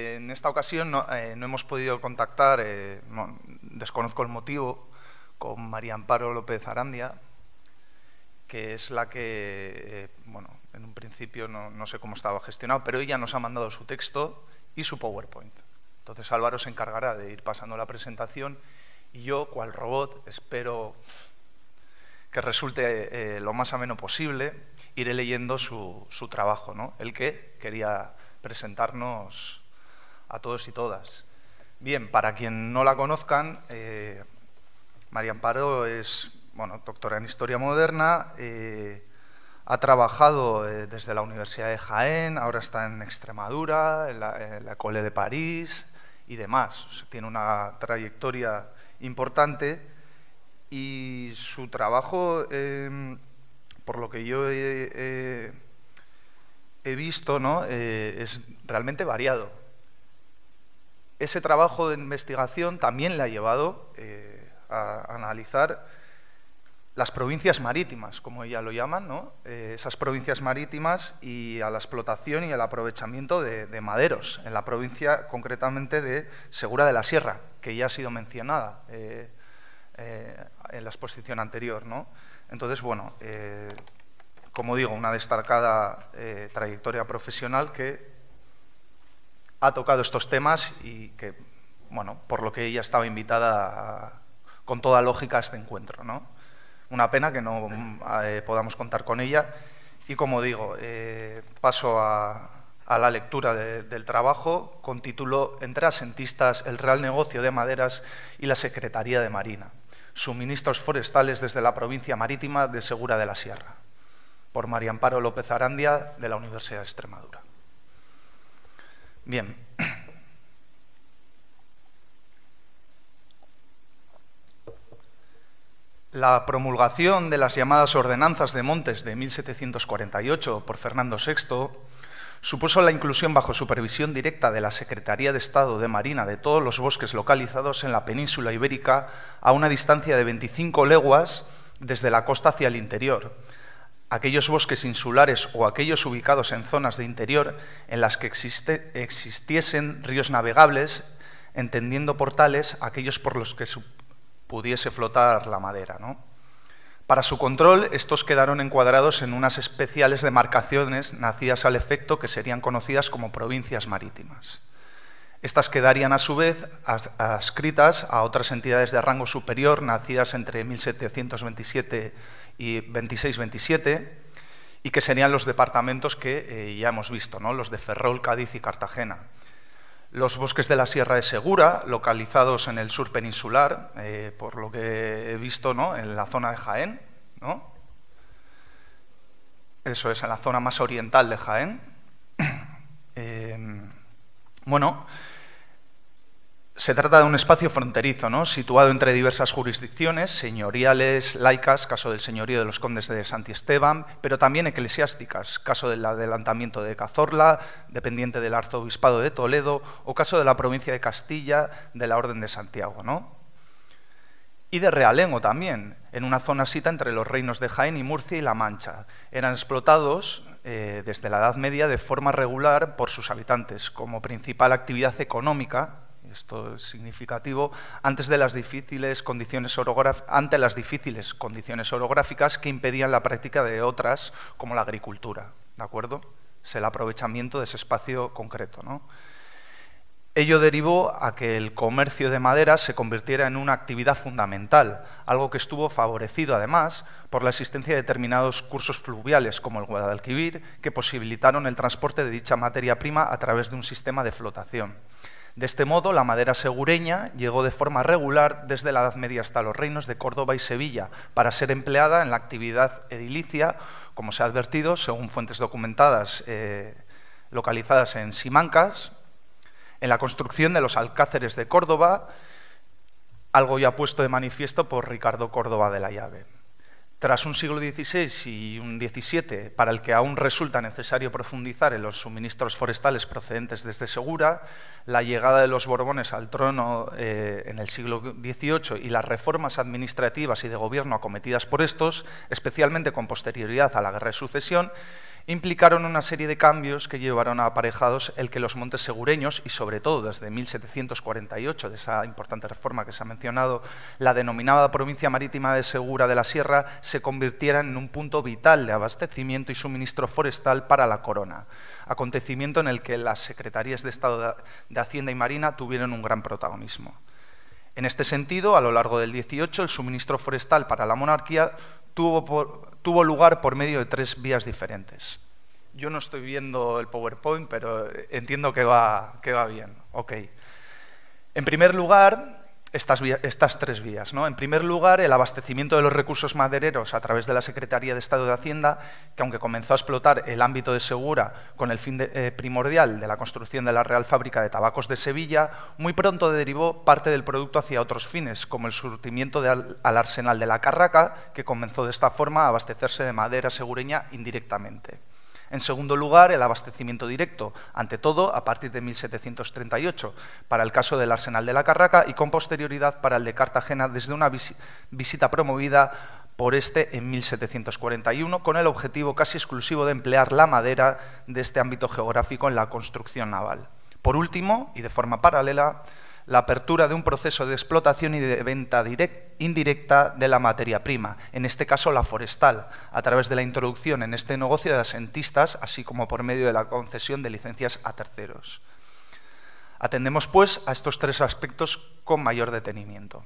En esta ocasión no, eh, hemos podido contactar, eh, desconozco el motivo, con María Amparo López Arandia, que es la que, eh, bueno, en un principio no, sé cómo estaba gestionado, pero ella nos ha mandado su texto y su PowerPoint. Entonces Álvaro se encargará de ir pasando la presentación y yo, cual robot, espero que resulte lo más ameno posible, iré leyendo su, su trabajo, el que quería presentarnos a todos y todas. Bien, para quien no la conozcan, eh, María Amparo es bueno, doctora en Historia Moderna, eh, ha trabajado eh, desde la Universidad de Jaén, ahora está en Extremadura, en la, Cole de París y demás. tiene una trayectoria importante y su trabajo, em, por lo que yo he, he visto, ¿no? es realmente variado ese trabajo de investigación también le ha llevado eh, a analizar las provincias marítimas, como ella lo llaman, ¿no? Eh, esas provincias marítimas y a la explotación y al aprovechamiento de, maderos, en la provincia concretamente de Segura de la Sierra, que ya ha sido mencionada eh, en la exposición anterior. ¿no? Entonces, bueno, como digo, una destacada trayectoria profesional que ha tocado estos temas y que, bueno, por lo que ella estaba invitada con toda lógica a este encuentro. ¿no? Una pena que no eh, podamos contar con ella. Y como digo, eh, paso a, la lectura del trabajo con título Entre asentistas, el real negocio de maderas y la Secretaría de Marina. Suministros forestales desde la provincia marítima de Segura de la Sierra. Por María Amparo López Arandia, de la Universidad de Extremadura. Bien. La promulgación de las llamadas ordenanzas de Montes de 1748 por Fernando VI supuso la inclusión bajo supervisión directa de la Secretaría de Estado de Marina de todos los bosques localizados en la península ibérica a una distancia de 25 leguas desde la costa hacia el interior, aquellos bosques insulares o aquellos ubicados en zonas de interior en las que existiesen ríos navegables, entendiendo por tales aquellos por los que pudiese flotar la madera. ¿no? Para su control, estos quedaron encuadrados en unas especiales demarcaciones nacidas al efecto que serían conocidas como provincias marítimas. Estas quedarían a su vez adscritas a otras entidades de rango superior nacidas entre 1727 y 26-27, y que serían los departamentos que eh, ya hemos visto, ¿no? los de Ferrol, Cádiz y Cartagena. Los bosques de la Sierra de Segura, localizados en el sur peninsular, eh, por lo que he visto en la zona de Jaén, ¿no? eso es, en la zona más oriental de Jaén. Eh, bueno, se trata de un espacio fronterizo, ¿no? situado entre diversas jurisdicciones, señoriales, laicas, caso del señorío de los condes de Santiesteban, pero también eclesiásticas, caso del adelantamiento de Cazorla, dependiente del arzobispado de Toledo, o caso de la provincia de Castilla, de la Orden de Santiago. ¿no? Y de Realengo también, en una zona sita entre los reinos de Jaén y Murcia y La Mancha. Eran explotados eh, desde la Edad Media de forma regular por sus habitantes, como principal actividad económica esto es significativo, antes de las difíciles condiciones ante las difíciles condiciones orográficas que impedían la práctica de otras, como la agricultura. ¿De acuerdo? Es el aprovechamiento de ese espacio concreto. ¿no? Ello derivó a que el comercio de madera se convirtiera en una actividad fundamental, algo que estuvo favorecido además por la existencia de determinados cursos fluviales como el Guadalquivir, que posibilitaron el transporte de dicha materia prima a través de un sistema de flotación. De este modo, la madera segureña llegó de forma regular desde la Edad Media hasta los reinos de Córdoba y Sevilla para ser empleada en la actividad edilicia, como se ha advertido, según fuentes documentadas eh, localizadas en Simancas, en la construcción de los alcáceres de Córdoba, algo ya puesto de manifiesto por Ricardo Córdoba de la Llave. Tras un siglo XVI y un XVII, para el que aún resulta necesario profundizar en los suministros forestales procedentes desde Segura, la llegada de los Borbones al trono eh, en el siglo XVIII y las reformas administrativas y de gobierno acometidas por estos, especialmente con posterioridad a la Guerra de Sucesión, implicaron una serie de cambios que llevaron a aparejados el que los montes segureños, y sobre todo desde 1748, de esa importante reforma que se ha mencionado, la denominada provincia marítima de Segura de la Sierra se convirtiera en un punto vital de abastecimiento y suministro forestal para la corona, acontecimiento en el que las Secretarías de Estado de Hacienda y Marina tuvieron un gran protagonismo. En este sentido, a lo largo del 18, el suministro forestal para la monarquía tuvo, tuvo lugar por medio de tres vías diferentes. Yo no estoy viendo el PowerPoint, pero entiendo que va, que va bien. Okay. En primer lugar, estas, tres vías. ¿no? En primer lugar, el abastecimiento de los recursos madereros a través de la Secretaría de Estado de Hacienda, que aunque comenzó a explotar el ámbito de Segura con el fin eh, primordial de la construcción de la Real Fábrica de Tabacos de Sevilla, muy pronto derivó parte del producto hacia otros fines, como el surtimiento al arsenal de la Carraca, que comenzó de esta forma a abastecerse de madera segureña indirectamente. En segundo lugar, el abastecimiento directo, ante todo a partir de 1738, para el caso del Arsenal de la Carraca y con posterioridad para el de Cartagena desde una visita promovida por este en 1741, con el objetivo casi exclusivo de emplear la madera de este ámbito geográfico en la construcción naval. Por último, y de forma paralela, la apertura de un proceso de explotación y de venta indirecta de la materia prima, en este caso la forestal, a través de la introducción en este negocio de asentistas, así como por medio de la concesión de licencias a terceros. Atendemos, pues, a estos tres aspectos con mayor detenimiento.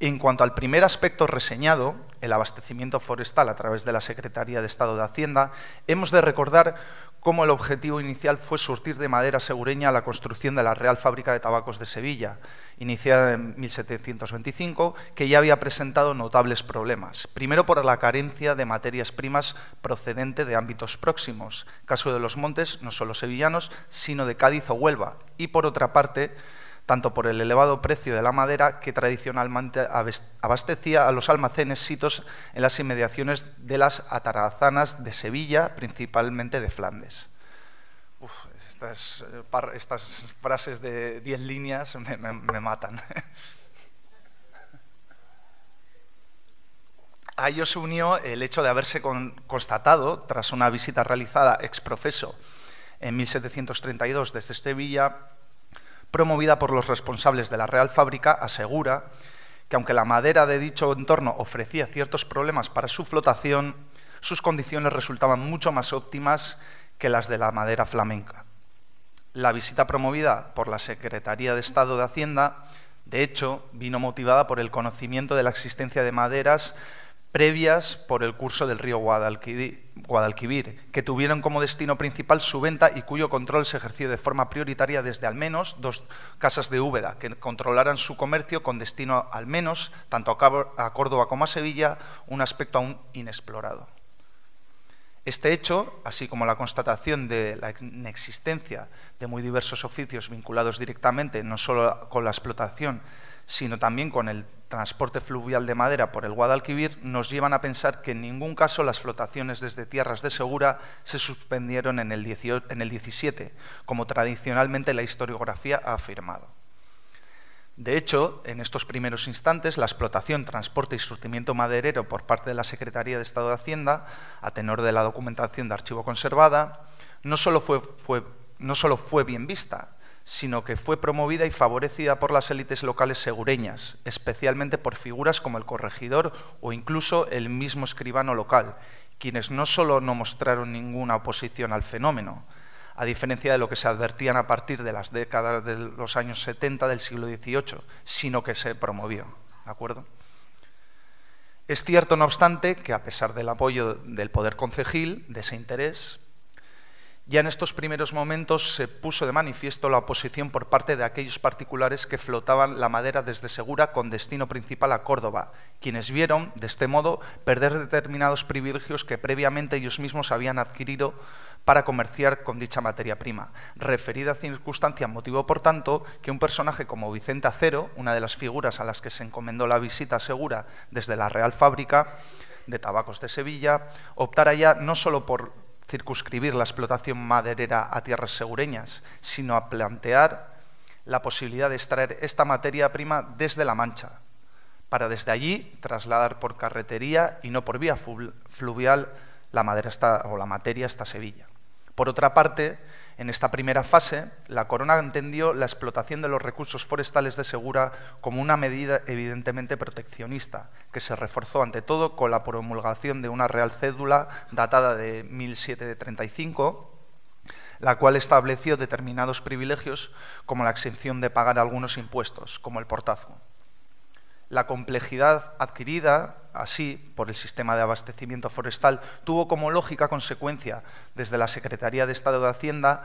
En cuanto al primer aspecto reseñado, el abastecimiento forestal a través de la Secretaría de Estado de Hacienda, hemos de recordar cómo el objetivo inicial fue surtir de madera segureña la construcción de la Real Fábrica de Tabacos de Sevilla, iniciada en 1725, que ya había presentado notables problemas. Primero por la carencia de materias primas procedente de ámbitos próximos, caso de los montes, no solo sevillanos, sino de Cádiz o Huelva, y por otra parte, tanto por el elevado precio de la madera que tradicionalmente abastecía a los almacenes sitos en las inmediaciones de las atarazanas de Sevilla, principalmente de Flandes. Uf, estas, eh, frases de diez líneas me, me matan. A ello se unió el hecho de haberse constatado, tras una visita realizada ex profeso en 1732 desde Sevilla, promovida por los responsables de la Real Fábrica, asegura que aunque la madera de dicho entorno ofrecía ciertos problemas para su flotación, sus condiciones resultaban mucho más óptimas que las de la madera flamenca. La visita promovida por la Secretaría de Estado de Hacienda, de hecho, vino motivada por el conocimiento de la existencia de maderas previas por el curso del río Guadalquivir, que tuvieron como destino principal su venta y cuyo control se ejerció de forma prioritaria desde al menos dos casas de Úbeda, que controlaran su comercio con destino al menos, tanto a Córdoba como a Sevilla, un aspecto aún inexplorado. Este hecho, así como la constatación de la inexistencia de muy diversos oficios vinculados directamente no solo con la explotación, sino también con el transporte fluvial de madera por el Guadalquivir nos llevan a pensar que en ningún caso las flotaciones desde tierras de Segura se suspendieron en el, en el 17, como tradicionalmente la historiografía ha afirmado. De hecho, en estos primeros instantes, la explotación, transporte y surtimiento maderero por parte de la Secretaría de Estado de Hacienda, a tenor de la documentación de archivo conservada, no solo fue, fue, no solo fue bien vista, sino que fue promovida y favorecida por las élites locales segureñas, especialmente por figuras como el corregidor o incluso el mismo escribano local, quienes no solo no mostraron ninguna oposición al fenómeno, a diferencia de lo que se advertían a partir de las décadas de los años 70 del siglo XVIII, sino que se promovió. ¿De acuerdo? Es cierto, no obstante, que a pesar del apoyo del poder concejil, de ese interés, ya en estos primeros momentos se puso de manifiesto la oposición por parte de aquellos particulares que flotaban la madera desde Segura con destino principal a Córdoba, quienes vieron, de este modo, perder determinados privilegios que previamente ellos mismos habían adquirido para comerciar con dicha materia prima. Referida circunstancia motivó, por tanto, que un personaje como Vicente Acero, una de las figuras a las que se encomendó la visita segura desde la Real Fábrica de Tabacos de Sevilla, optara ya no solo por circunscribir la explotación maderera a tierras segureñas, sino a plantear la posibilidad de extraer esta materia prima desde La Mancha, para desde allí trasladar por carretería y no por vía fluvial la madera o la materia hasta Sevilla. Por otra parte, en esta primera fase, la Corona entendió la explotación de los recursos forestales de Segura como una medida evidentemente proteccionista, que se reforzó ante todo con la promulgación de una Real Cédula datada de 1735 la cual estableció determinados privilegios como la exención de pagar algunos impuestos, como el portazo la complejidad adquirida así por el sistema de abastecimiento forestal tuvo como lógica consecuencia desde la Secretaría de Estado de Hacienda,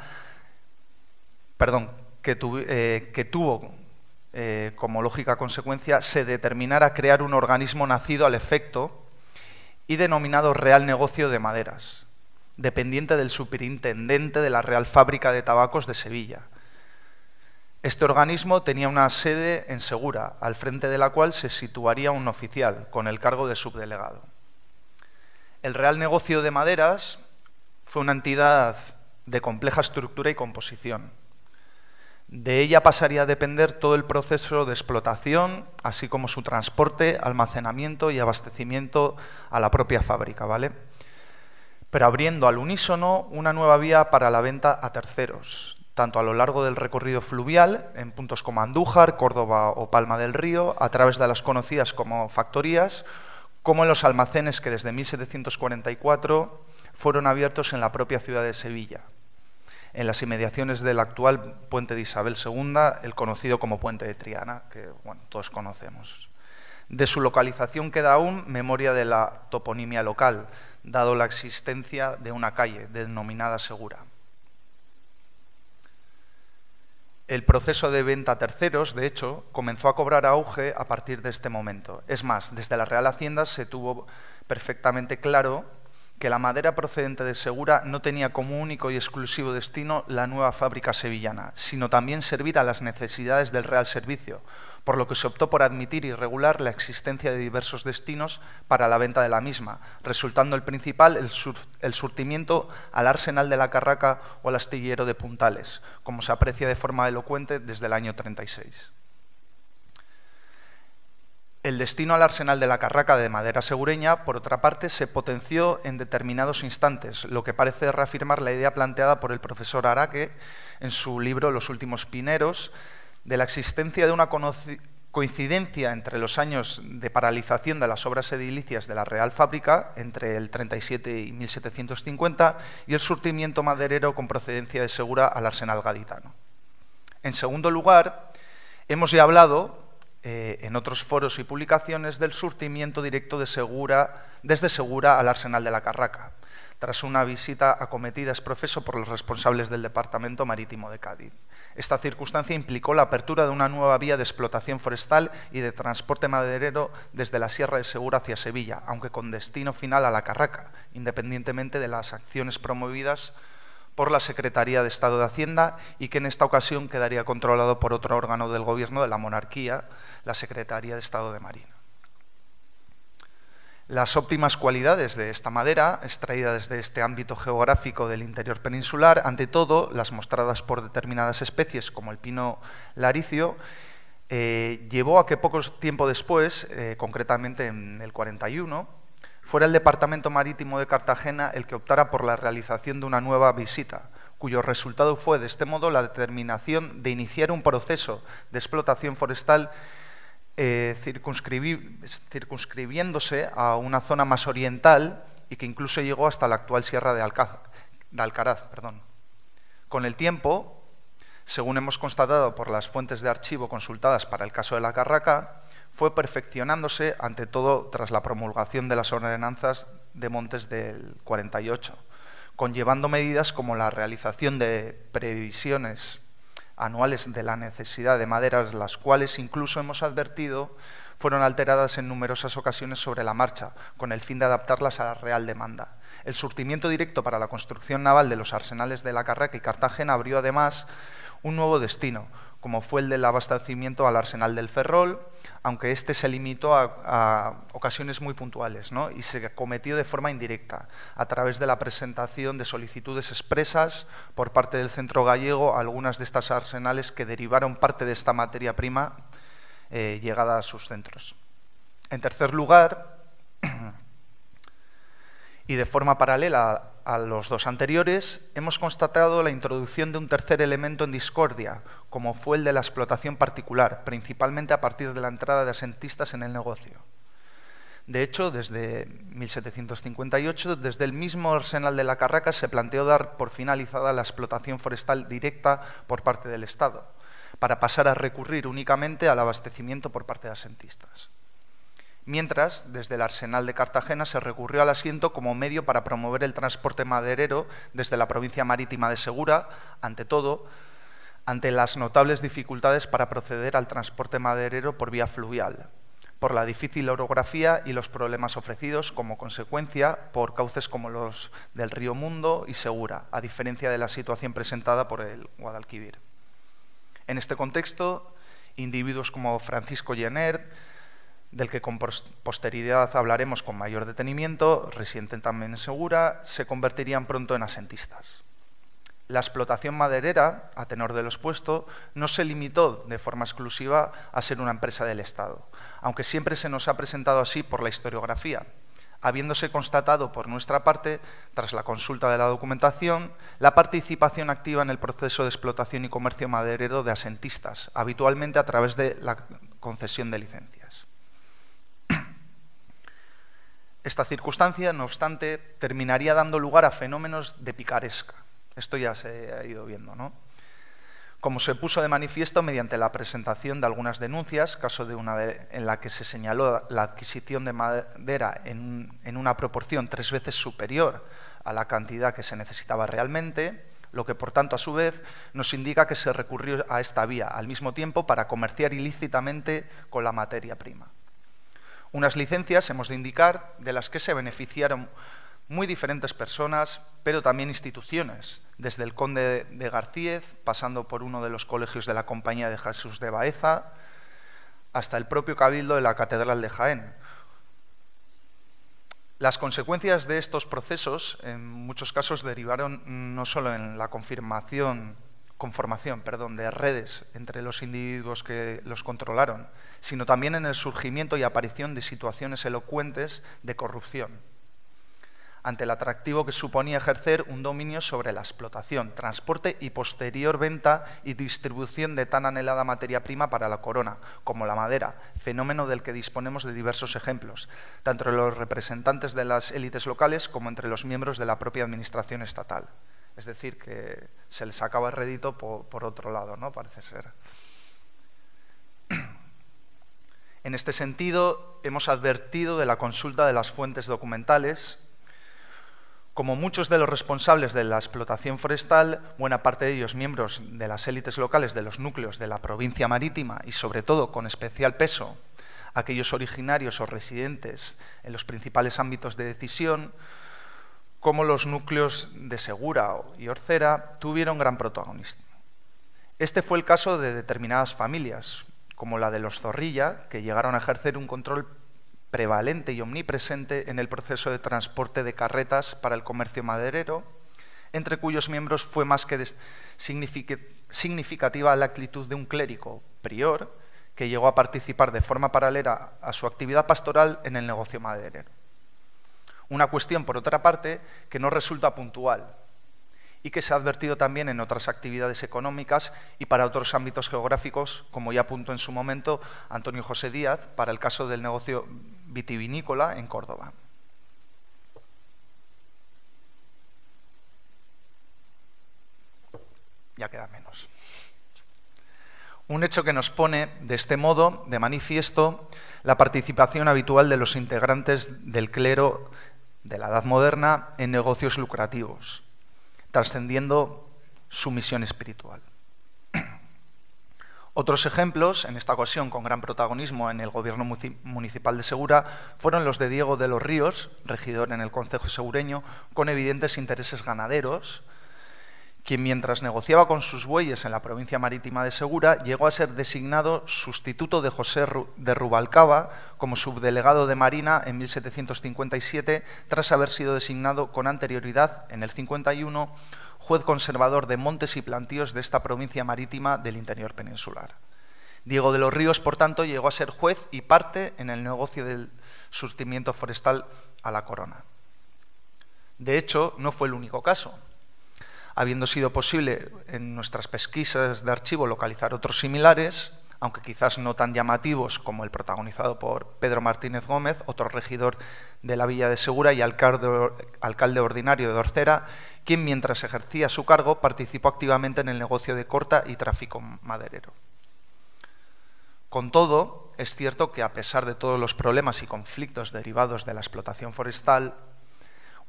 perdón, que, eh, tuvo eh, como lógica consecuencia se determinara crear un organismo nacido al efecto y denominado Real Negocio de Maderas, dependiente del superintendente de la Real Fábrica de Tabacos de Sevilla este organismo tenía una sede en Segura, al frente de la cual se situaría un oficial con el cargo de subdelegado. El Real Negocio de Maderas fue una entidad de compleja estructura y composición. De ella pasaría a depender todo el proceso de explotación, así como su transporte, almacenamiento y abastecimiento a la propia fábrica, ¿vale? Pero abriendo al unísono una nueva vía para la venta a terceros, tanto a lo largo del recorrido fluvial, en puntos como Andújar, Córdoba o Palma del Río, a través de las conocidas como factorías, como en los almacenes que desde 1744 fueron abiertos en la propia ciudad de Sevilla, en las inmediaciones del actual puente de Isabel II, el conocido como puente de Triana, que todos conocemos. De su localización queda aún memoria de la toponimia local, dado la existencia de una calle denominada Segura. El proceso de venta a terceros, de hecho, comenzó a cobrar auge a partir de este momento. Es más, desde la Real Hacienda se tuvo perfectamente claro que la madera procedente de Segura no tenía como único y exclusivo destino la nueva fábrica sevillana, sino también servir a las necesidades del Real Servicio, por lo que se optó por admitir y regular la existencia de diversos destinos para la venta de la misma, resultando el principal el, surtimiento al arsenal de la Carraca o al astillero de Puntales, como se aprecia de forma elocuente desde el año 36. El destino al arsenal de la carraca de madera segureña, por otra parte, se potenció en determinados instantes, lo que parece reafirmar la idea planteada por el profesor Araque en su libro Los últimos pineros, de la existencia de una coincidencia entre los años de paralización de las obras edilicias de la Real Fábrica, entre el 37 y 1750, y el surtimiento maderero con procedencia de Segura al arsenal gaditano. En segundo lugar, hemos ya hablado eh, en otros foros y publicaciones del surtimiento directo de Segura, desde Segura al Arsenal de la Carraca, tras una visita acometida es profeso por los responsables del Departamento Marítimo de Cádiz. Esta circunstancia implicó la apertura de una nueva vía de explotación forestal y de transporte maderero desde la Sierra de Segura hacia Sevilla, aunque con destino final a la Carraca, independientemente de las acciones promovidas por la Secretaría de Estado de Hacienda y que en esta ocasión quedaría controlado por otro órgano del Gobierno de la monarquía, la Secretaría de Estado de Marina. Las óptimas cualidades de esta madera, extraída desde este ámbito geográfico del interior peninsular, ante todo las mostradas por determinadas especies como el pino laricio, eh, llevó a que poco tiempo después, eh, concretamente en el 41, fuera el Departamento Marítimo de Cartagena el que optara por la realización de una nueva visita, cuyo resultado fue de este modo la determinación de iniciar un proceso de explotación forestal eh, circunscribiéndose a una zona más oriental y que incluso llegó hasta la actual Sierra de, de Alcaraz. Perdón. Con el tiempo, según hemos constatado por las fuentes de archivo consultadas para el caso de la Carraca, fue perfeccionándose ante todo tras la promulgación de las ordenanzas de Montes del 48, conllevando medidas como la realización de previsiones anuales de la necesidad de maderas, las cuales incluso hemos advertido fueron alteradas en numerosas ocasiones sobre la marcha, con el fin de adaptarlas a la real demanda. El surtimiento directo para la construcción naval de los arsenales de la Carraca y Cartagena abrió además un nuevo destino, como fue el del abastecimiento al arsenal del Ferrol, aunque este se limitó a, ocasiones muy puntuales y se cometió de forma indirecta, a través de la presentación de solicitudes expresas por parte del centro gallego a algunas de estas arsenales que derivaron parte de esta materia prima eh, llegada a sus centros. En tercer lugar, y de forma paralela a los dos anteriores, hemos constatado la introducción de un tercer elemento en discordia, como fue el de la explotación particular, principalmente a partir de la entrada de asentistas en el negocio. De hecho, desde 1758, desde el mismo arsenal de la Carraca se planteó dar por finalizada la explotación forestal directa por parte del Estado, para pasar a recurrir únicamente al abastecimiento por parte de asentistas mientras desde el arsenal de Cartagena se recurrió al asiento como medio para promover el transporte maderero desde la provincia marítima de Segura, ante todo, ante las notables dificultades para proceder al transporte maderero por vía fluvial, por la difícil orografía y los problemas ofrecidos como consecuencia por cauces como los del río Mundo y Segura, a diferencia de la situación presentada por el Guadalquivir. En este contexto, individuos como Francisco Llenert, del que con posteridad hablaremos con mayor detenimiento, resienten también segura, se convertirían pronto en asentistas. La explotación maderera, a tenor de los expuesto, no se limitó de forma exclusiva a ser una empresa del Estado, aunque siempre se nos ha presentado así por la historiografía, habiéndose constatado por nuestra parte, tras la consulta de la documentación, la participación activa en el proceso de explotación y comercio maderero de asentistas, habitualmente a través de la concesión de licencia. Esta circunstancia, no obstante, terminaría dando lugar a fenómenos de picaresca. Esto ya se ha ido viendo, ¿no? Como se puso de manifiesto mediante la presentación de algunas denuncias, caso de una de, en la que se señaló la adquisición de madera en una proporción tres veces superior a la cantidad que se necesitaba realmente, lo que por tanto a su vez nos indica que se recurrió a esta vía al mismo tiempo para comerciar ilícitamente con la materia prima. Unas licencias, hemos de indicar, de las que se beneficiaron muy diferentes personas, pero también instituciones, desde el conde de García, pasando por uno de los colegios de la Compañía de Jesús de Baeza, hasta el propio cabildo de la Catedral de Jaén. Las consecuencias de estos procesos, en muchos casos, derivaron no solo en la confirmación conformación perdón, de redes entre los individuos que los controlaron, sino también en el surgimiento y aparición de situaciones elocuentes de corrupción, ante el atractivo que suponía ejercer un dominio sobre la explotación, transporte y posterior venta y distribución de tan anhelada materia prima para la corona, como la madera, fenómeno del que disponemos de diversos ejemplos, tanto entre los representantes de las élites locales como entre los miembros de la propia administración estatal. Es decir, que se acaba el rédito por, por, otro lado, ¿no? Parece ser. En este sentido, hemos advertido de la consulta de las fuentes documentales. Como muchos de los responsables de la explotación forestal, buena parte de ellos miembros de las élites locales de los núcleos de la provincia marítima y sobre todo con especial peso aquellos originarios o residentes en los principales ámbitos de decisión, como los núcleos de Segura y Orcera tuvieron gran protagonismo. Este fue el caso de determinadas familias, como la de los Zorrilla, que llegaron a ejercer un control prevalente y omnipresente en el proceso de transporte de carretas para el comercio maderero, entre cuyos miembros fue más que significativa la actitud de un clérigo, prior, que llegó a participar de forma paralela a su actividad pastoral en el negocio maderero. Una cuestión, por otra parte, que no resulta puntual y que se ha advertido también en otras actividades económicas y para otros ámbitos geográficos, como ya apuntó en su momento Antonio José Díaz para el caso del negocio vitivinícola en Córdoba. Ya queda menos. Un hecho que nos pone, de este modo, de manifiesto la participación habitual de los integrantes del clero de la Edad Moderna en negocios lucrativos, trascendiendo su misión espiritual. Otros ejemplos, en esta ocasión con gran protagonismo en el gobierno municipal de Segura, fueron los de Diego de los Ríos, regidor en el Concejo Segureño, con evidentes intereses ganaderos, quien mientras negociaba con sus bueyes en la provincia marítima de Segura, llegó a ser designado sustituto de José de Rubalcaba como subdelegado de Marina en 1757, tras haber sido designado con anterioridad, en el 51, juez conservador de montes y plantíos de esta provincia marítima del interior peninsular. Diego de los Ríos, por tanto, llegó a ser juez y parte en el negocio del surtimiento forestal a la corona. De hecho, no fue el único caso habiendo sido posible en nuestras pesquisas de archivo localizar otros similares, aunque quizás no tan llamativos como el protagonizado por Pedro Martínez Gómez, otro regidor de la Villa de Segura y alcalde, alcalde, ordinario de Orcera, quien mientras ejercía su cargo participó activamente en el negocio de corta y tráfico maderero. Con todo, es cierto que a pesar de todos los problemas y conflictos derivados de la explotación forestal,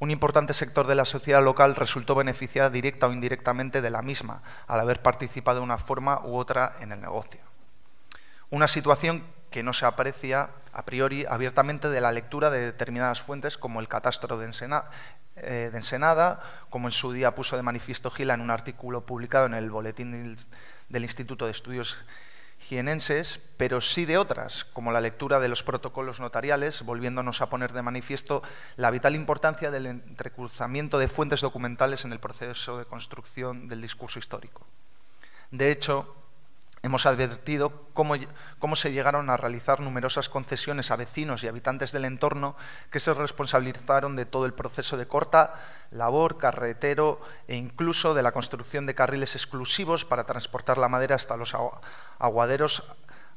un importante sector de la sociedad local resultó beneficiada directa o indirectamente de la misma, al haber participado de una forma u otra en el negocio. Una situación que no se aprecia a priori abiertamente de la lectura de determinadas fuentes como el catastro de, eh, de Ensenada, como en su día puso de manifiesto Gila en un artículo publicado en el Boletín del Instituto de Estudios Gienenses, pero sí de otras, como la lectura de los protocolos notariales, volviéndonos a poner de manifiesto la vital importancia del entrecruzamiento de fuentes documentales en el proceso de construcción del discurso histórico. De hecho, hemos advertido cómo, cómo, se llegaron a realizar numerosas concesiones a vecinos y habitantes del entorno que se responsabilizaron de todo el proceso de corta, labor, carretero e incluso de la construcción de carriles exclusivos para transportar la madera hasta los aguaderos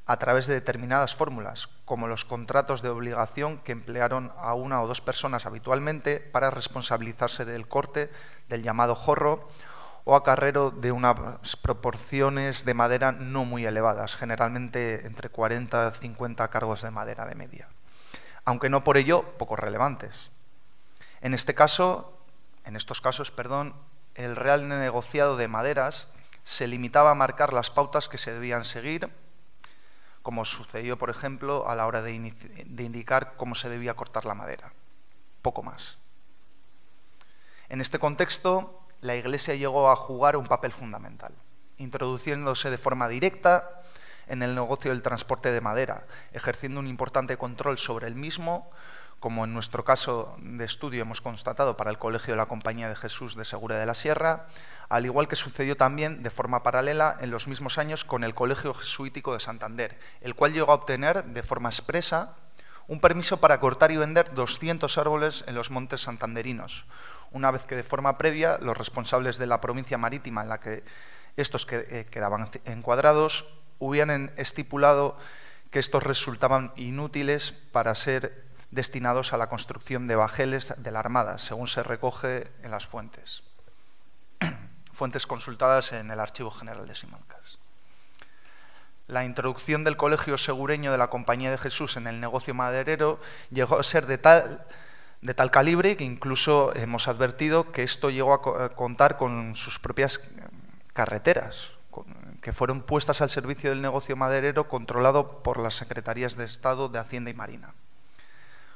a través de determinadas fórmulas, como los contratos de obligación que emplearon a una o dos personas habitualmente para responsabilizarse del corte, del llamado jorro, o Carrero de unas proporciones de madera no muy elevadas, generalmente entre 40 y 50 cargos de madera de media, aunque no por ello poco relevantes. En este caso, en estos casos, perdón, el real negociado de maderas se limitaba a marcar las pautas que se debían seguir, como sucedió, por ejemplo, a la hora de indicar cómo se debía cortar la madera. Poco más. En este contexto, la Iglesia llegó a jugar un papel fundamental, introduciéndose de forma directa en el negocio del transporte de madera, ejerciendo un importante control sobre el mismo, como en nuestro caso de estudio hemos constatado para el Colegio de la Compañía de Jesús de Segura de la Sierra, al igual que sucedió también de forma paralela en los mismos años con el Colegio Jesuítico de Santander, el cual llegó a obtener de forma expresa un permiso para cortar y vender 200 árboles en los montes santanderinos, una vez que de forma previa los responsables de la provincia marítima en la que estos eh, quedaban encuadrados hubieran estipulado que estos resultaban inútiles para ser destinados a la construcción de bajeles de la Armada, según se recoge en las fuentes. Fuentes consultadas en el Archivo General de Simancas. La introducción del Colegio Segureño de la Compañía de Jesús en el negocio maderero llegó a ser de tal de tal calibre que incluso hemos advertido que esto llegó a, contar con sus propias carreteras, que fueron puestas al servicio del negocio maderero controlado por las Secretarías de Estado de Hacienda y Marina.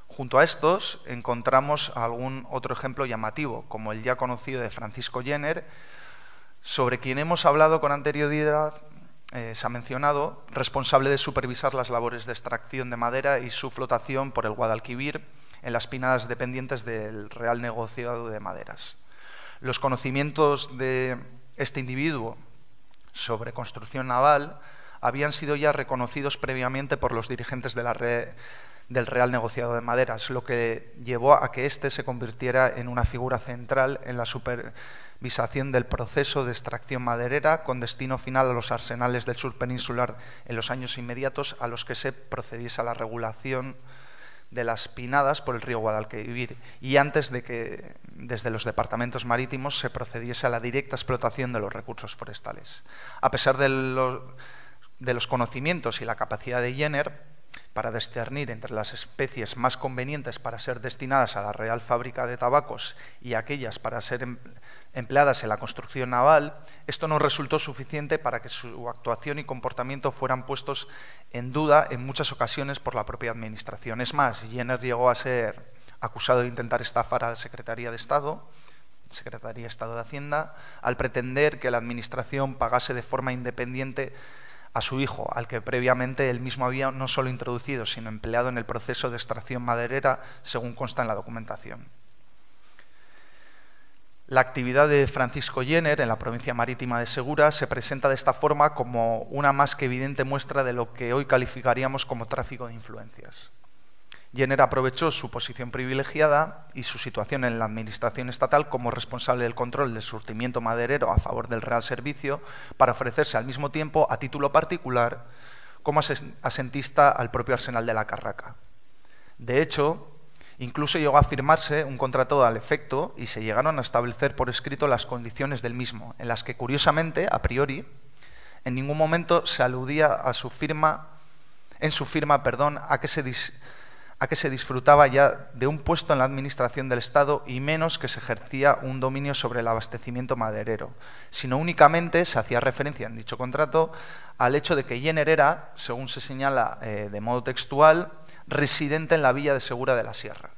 Junto a estos encontramos algún otro ejemplo llamativo, como el ya conocido de Francisco Jenner, sobre quien hemos hablado con anterioridad, eh, se ha mencionado, responsable de supervisar las labores de extracción de madera y su flotación por el Guadalquivir, en las pinadas dependientes del Real Negociado de Maderas. Los conocimientos de este individuo sobre construcción naval habían sido ya reconocidos previamente por los dirigentes del Real Negociado de Maderas, lo que llevó a que éste se convirtiera en una figura central en la supervisación del proceso de extracción maderera con destino final a los arsenales del sur peninsular en los años inmediatos a los que se procediese a la regulación de las Pinadas por el río Guadalquivir y antes de que desde los departamentos marítimos se procediese a la directa explotación de los recursos forestales. A pesar de, los conocimientos y la capacidad de Jenner, para discernir entre las especies más convenientes para ser destinadas a la Real Fábrica de Tabacos y aquellas para ser em-, empleadas en la construcción naval, esto no resultó suficiente para que su actuación y comportamiento fueran puestos en duda en muchas ocasiones por la propia Administración. Es más, Jenner llegó a ser acusado de intentar estafar a la Secretaría de Estado, Secretaría de Estado de Hacienda, al pretender que la Administración pagase de forma independiente a su hijo, al que previamente él mismo había no solo introducido, sino empleado en el proceso de extracción maderera, según consta en la documentación. La actividad de Francisco Jenner en la provincia marítima de Segura se presenta de esta forma como una más que evidente muestra de lo que hoy calificaríamos como tráfico de influencias. Jenner aprovechó su posición privilegiada y su situación en la Administración Estatal como responsable del control del surtimiento maderero a favor del Real Servicio para ofrecerse al mismo tiempo, a título particular, como asentista al propio arsenal de la Carraca. De hecho, incluso llegó a firmarse un contrato al efecto y se llegaron a establecer por escrito las condiciones del mismo, en las que, curiosamente, a priori, en ningún momento se aludía a su firma, en su firma, perdón, a que se a que se disfrutaba ya de un puesto en la administración del Estado y menos que se ejercía un dominio sobre el abastecimiento maderero, sino únicamente se hacía referencia en dicho contrato al hecho de que Jenner era, según se señala eh, de modo textual, residente en la villa de Segura de la Sierra.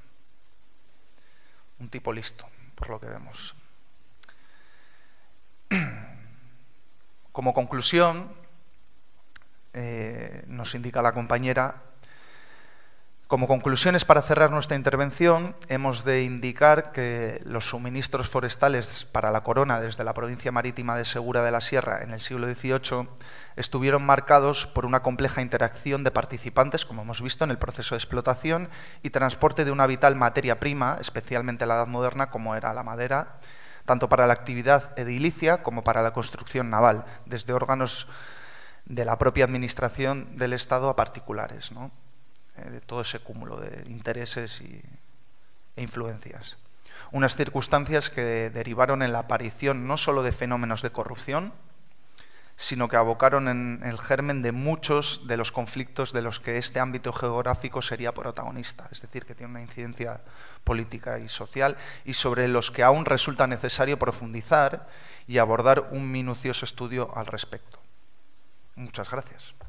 Un tipo listo, por lo que vemos. Como conclusión, eh, nos indica la compañera, como conclusiones para cerrar nuestra intervención, hemos de indicar que los suministros forestales para la corona desde la provincia marítima de Segura de la Sierra en el siglo XVIII estuvieron marcados por una compleja interacción de participantes, como hemos visto, en el proceso de explotación y transporte de una vital materia prima, especialmente en la Edad Moderna, como era la madera, tanto para la actividad edilicia como para la construcción naval, desde órganos de la propia administración del Estado a particulares. Eh, de todo ese cúmulo de intereses y, e influencias. Unas circunstancias que derivaron en la aparición no solo de fenómenos de corrupción, sino que abocaron en el germen de muchos de los conflictos de los que este ámbito geográfico sería protagonista, es decir, que tiene una incidencia política y social, y sobre los que aún resulta necesario profundizar y abordar un minucioso estudio al respecto. Muchas gracias.